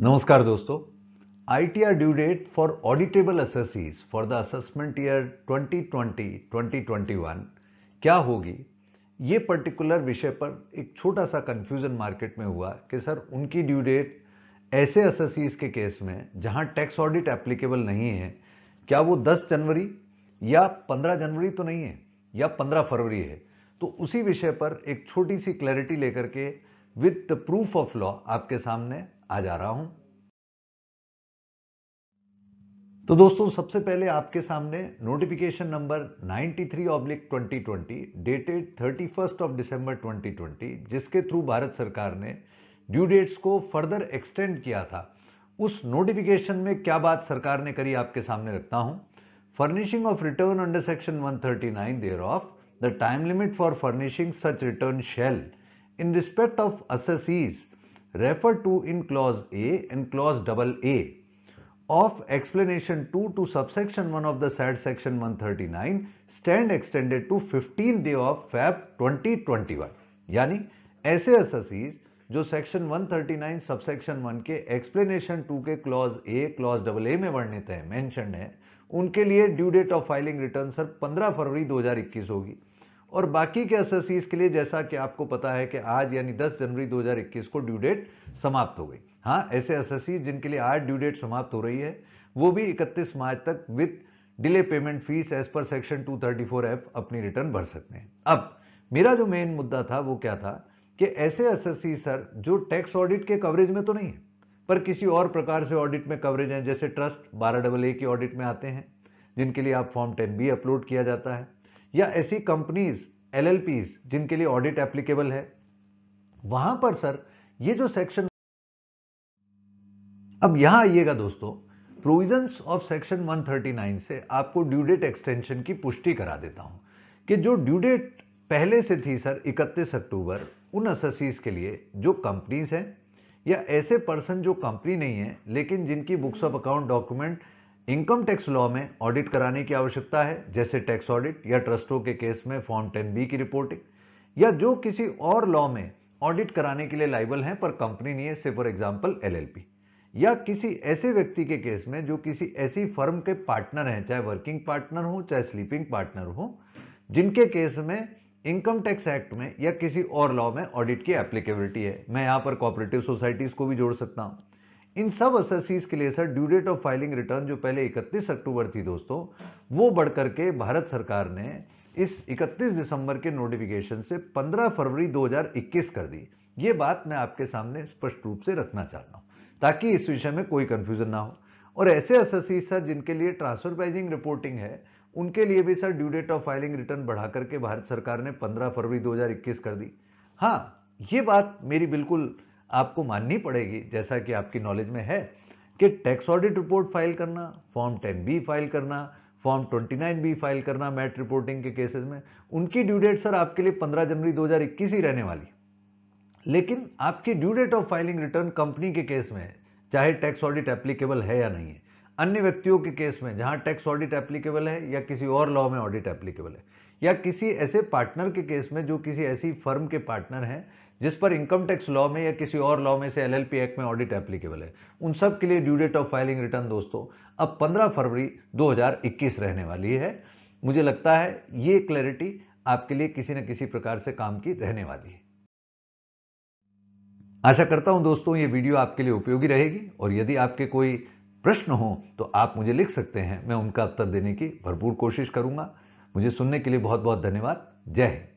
नमस्कार दोस्तों ITR due date for auditable assessees for the assessment year 2020-2021 क्या होगी ये पर्टिकुलर विषय पर एक छोटा सा कंफ्यूजन मार्केट में हुआ कि सर उनकी ड्यू डेट ऐसे असेसीज के केस में जहां टैक्स ऑडिट एप्लीकेबल नहीं है क्या वो 10 जनवरी या 15 जनवरी तो नहीं है या 15 फरवरी है तो उसी विषय पर एक छोटी सी क्लैरिटी लेकर के with the proof of law आपके सामने आ जा रहा हूं तो दोस्तों सबसे पहले आपके सामने notification number 93 three oblique twenty dated thirty first of twenty 2020 जिसके थ्रू भारत सरकार ने ड्यू डेट्स को फर्दर एक्सटेंड किया था उस नोटिफिकेशन में क्या बात सरकार ने करी आपके सामने रखता हूं furnishing of return under section 139 thirty nine there of the time limit for furnishing such return shall in respect of assessees referred to in clause A and clause double A of explanation 2 to subsection 1 of the SAD section 139 stand extended to 15th day of Feb 2021 यानी ऐसे assessees जो section 139 subsection 1 के explanation 2 के clause A clause double A में वर्णित है mention है उनके लिए due date of filing return sir 15 फरवरी 2021 होगी और बाकी के एस के लिए जैसा कि आपको पता है कि आज यानी 10 जनवरी 2021 को ड्यू डेट समाप्त हो गई हाँ ऐसे एस जिनके लिए आज ड्यू डेट समाप्त हो रही है वो भी 31 मार्च तक with delay payment fees as per section 234 F अपनी रिटर्न भर सकते हैं अब मेरा जो मेन मुद्दा था वो क्या था कि ऐसे एस सर जो टैक्स ऑडिट के कवरेज में तो नहीं है पर किसी और प्रकार से ऑडिट में कवरेज है जैसे ट्रस्ट बारह डबल ए की ऑडिट में आते हैं जिनके लिए आप फॉर्म टेन बी अपलोड किया जाता है या ऐसी कंपनीज एल जिनके लिए ऑडिट एप्लीकेबल है वहां पर सर ये जो सेक्शन अब यहां आइएगा दोस्तों प्रोविजंस ऑफ सेक्शन 139 से आपको ड्यू डेट एक्सटेंशन की पुष्टि करा देता हूं कि जो ड्यू डेट पहले से थी सर 31 अक्टूबर उन अससीज के लिए जो कंपनीज हैं या ऐसे पर्सन जो कंपनी नहीं है लेकिन जिनकी books of account document income tax law में ऑडिट कराने की आवश्यकता है जैसे टैक्स ऑडिट या ट्रस्टों के केस में फॉर्म टेन बी की रिपोर्टिंग या जो किसी और लॉ में ऑडिट कराने के लिए लाइबल हैं पर कंपनी नहीं है से फॉर एग्जाम्पल एलएलपी या किसी ऐसे व्यक्ति के केस में जो किसी ऐसी फर्म के पार्टनर हैं चाहे वर्किंग पार्टनर हो चाहे स्लीपिंग पार्टनर हो जिनके केस में इनकम टैक्स एक्ट में या किसी और लॉ में ऑडिट की एप्लीकेबिलिटी है मैं यहां पर कॉपरेटिव सोसाइटीज को भी जोड़ सकता हूं इन सब असेसीज के लिए sir due date of filing return जो पहले 31 अक्टूबर थी दोस्तों वो बढ़कर के भारत सरकार ने इस 31 दिसंबर के नोटिफिकेशन से 15 फरवरी 2021 कर दी ये बात मैं आपके सामने स्पष्ट रूप से रखना चाहता हूँ ताकि इस विषय में कोई कन्फ्यूजन ना हो और ऐसे असेसीज सर जिनके लिए ट्रांसफर प्राइजिंग रिपोर्टिंग है उनके लिए भी sir due date of filing return बढ़ा करके भारत सरकार ने 15 फरवरी 2021 कर दी हाँ ये बात मेरी बिल्कुल आपको माननी पड़ेगी जैसा कि आपकी नॉलेज में है कि टैक्स ऑडिट रिपोर्ट फाइल करना फॉर्म 10 फाइल करना फॉर्म 29 फाइल करना मैट रिपोर्टिंग के केसेस में उनकी ड्यू डेट सर आपके लिए 15 जनवरी 2021 ही रहने वाली लेकिन आपकी due date of filing return company के केस में चाहे टैक्स ऑडिट एप्लीकेबल है या नहीं है अन्य व्यक्तियों के केस में जहां टैक्स ऑडिट एप्लीकेबल है या किसी और लॉ में ऑडिट एप्लीकेबल है या किसी ऐसे पार्टनर के केस में जो किसी ऐसी फर्म के पार्टनर हैं जिस पर इनकम टैक्स लॉ में या किसी और लॉ में से एलएलपी एक्ट में ऑडिट एप्लीकेबल है उन सब के लिए due date of filing return दोस्तों अब 15 फरवरी 2021 रहने वाली है मुझे लगता है ये क्लैरिटी आपके लिए किसी न किसी प्रकार से काम की रहने वाली है आशा करता हूं दोस्तों ये वीडियो आपके लिए उपयोगी रहेगी और यदि आपके कोई प्रश्न हो तो आप मुझे लिख सकते हैं मैं उनका उत्तर देने की भरपूर कोशिश करूंगा मुझे सुनने के लिए बहुत बहुत धन्यवाद जय हिंद